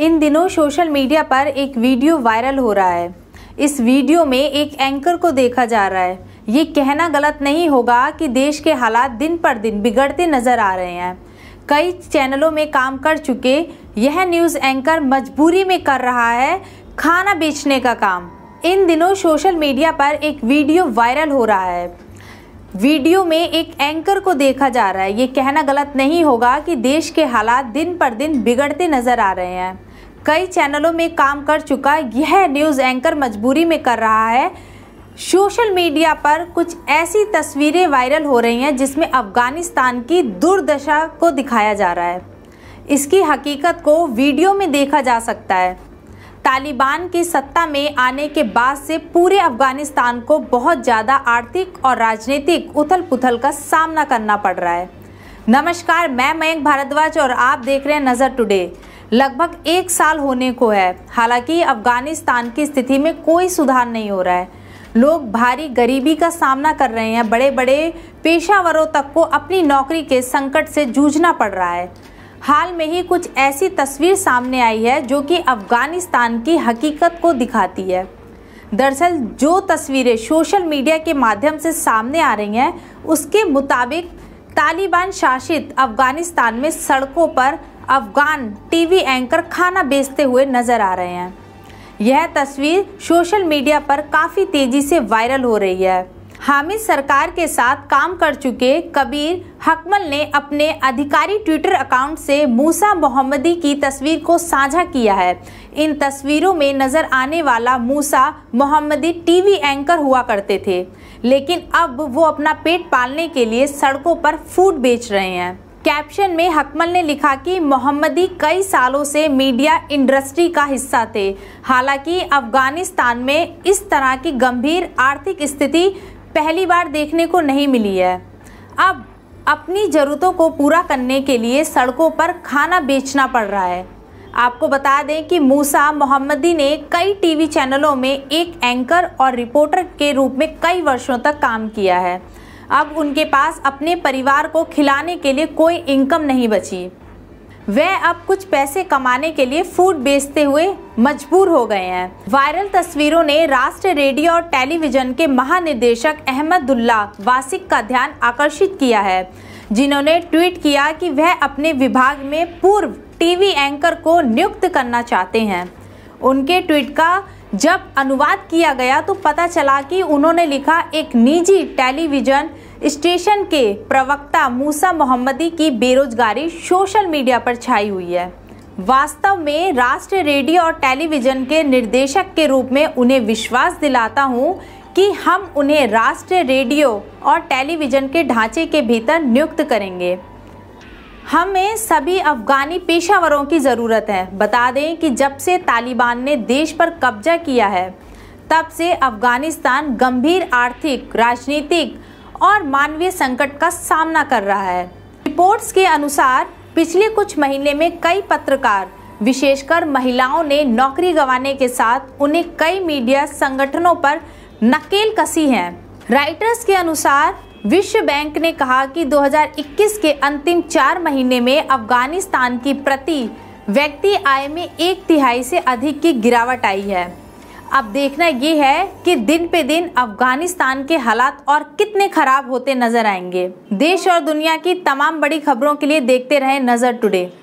इन दिनों social media पर एक वीडियो वायरल हो रहा है इस वीडियो में एक एंकर को देखा जा रहा है ये कहना गलत नहीं होगा कि देश के हालात दिन पर दिन बिगड़ते नजर आ रहे हैं कई चैनलों में काम कर चुके यह न्यूज़ एंकर मजबूरी में कर रहा है खाना बेचने का काम इन दिनों सोशल मीडिया पर एक वीडियो वायरल हो रहा है वीडियो में एक एंकर को देखा जा रहा है ये कहना गलत नहीं होगा कि देश के हालात दिन पर दिन बिगड़ते नजर आ रहे हैं कई चैनलों में काम कर चुका यह न्यूज़ एंकर मजबूरी में कर रहा है सोशल मीडिया पर कुछ ऐसी तस्वीरें वायरल हो रही हैं जिसमें अफ़गानिस्तान की दुर्दशा को दिखाया जा रहा है इसकी हकीकत को वीडियो में देखा जा सकता है तालिबान की सत्ता में आने के बाद से पूरे अफगानिस्तान को बहुत ज़्यादा आर्थिक और राजनीतिक उथल पुथल का सामना करना पड़ रहा है नमस्कार मैं मयंक भारद्वाज और आप देख रहे हैं नज़र टुडे लगभग एक साल होने को है हालांकि अफगानिस्तान की स्थिति में कोई सुधार नहीं हो रहा है लोग भारी गरीबी का सामना कर रहे हैं बड़े बड़े पेशावरों तक को अपनी नौकरी के संकट से जूझना पड़ रहा है हाल में ही कुछ ऐसी तस्वीर सामने आई है जो कि अफ़गानिस्तान की हकीकत को दिखाती है दरअसल जो तस्वीरें सोशल मीडिया के माध्यम से सामने आ रही हैं उसके मुताबिक तालिबान शासित अफ़गानिस्तान में सड़कों पर अफ़गान टीवी एंकर खाना बेचते हुए नज़र आ रहे हैं यह तस्वीर सोशल मीडिया पर काफ़ी तेज़ी से वायरल हो रही है हामिद सरकार के साथ काम कर चुके कबीर हकमल ने अपने अधिकारी ट्विटर अकाउंट से मूसा मोहम्मदी की तस्वीर को साझा किया है इन तस्वीरों में नज़र आने वाला मूसा मोहम्मदी टीवी एंकर हुआ करते थे लेकिन अब वो अपना पेट पालने के लिए सड़कों पर फूड बेच रहे हैं कैप्शन में हकमल ने लिखा कि मोहम्मदी कई सालों से मीडिया इंडस्ट्री का हिस्सा थे हालांकि अफगानिस्तान में इस तरह की गंभीर आर्थिक स्थिति पहली बार देखने को नहीं मिली है अब अपनी ज़रूरतों को पूरा करने के लिए सड़कों पर खाना बेचना पड़ रहा है आपको बता दें कि मूसा मोहम्मदी ने कई टीवी चैनलों में एक एंकर और रिपोर्टर के रूप में कई वर्षों तक काम किया है अब उनके पास अपने परिवार को खिलाने के लिए कोई इनकम नहीं बची वह अब कुछ पैसे कमाने के लिए फूड बेचते हुए मजबूर हो गए हैं वायरल तस्वीरों ने राष्ट्र रेडियो और टेलीविजन के महानिदेशक अहमदुल्ला वासिक का ध्यान आकर्षित किया है जिन्होंने ट्वीट किया कि वह अपने विभाग में पूर्व टीवी एंकर को नियुक्त करना चाहते हैं उनके ट्वीट का जब अनुवाद किया गया तो पता चला कि उन्होंने लिखा एक निजी टेलीविजन स्टेशन के प्रवक्ता मूसा मोहम्मदी की बेरोजगारी सोशल मीडिया पर छाई हुई है वास्तव में राष्ट्रीय रेडियो और टेलीविज़न के निर्देशक के रूप में उन्हें विश्वास दिलाता हूँ कि हम उन्हें राष्ट्रीय रेडियो और टेलीविज़न के ढांचे के भीतर नियुक्त करेंगे हमें सभी अफगानी पेशावरों की ज़रूरत है बता दें कि जब से तालिबान ने देश पर कब्जा किया है तब से अफ़गानिस्तान गंभीर आर्थिक राजनीतिक और मानवीय संकट का सामना कर रहा है रिपोर्ट्स के अनुसार पिछले कुछ महीने में कई पत्रकार विशेषकर महिलाओं ने नौकरी गंवाने के साथ उन्हें कई मीडिया संगठनों पर नकेल कसी है राइटर्स के अनुसार विश्व बैंक ने कहा कि 2021 के अंतिम चार महीने में अफगानिस्तान की प्रति व्यक्ति आय में एक तिहाई से अधिक की गिरावट आई है अब देखना ये है कि दिन पे दिन अफगानिस्तान के हालात और कितने खराब होते नजर आएंगे देश और दुनिया की तमाम बड़ी खबरों के लिए देखते रहें नजर टुडे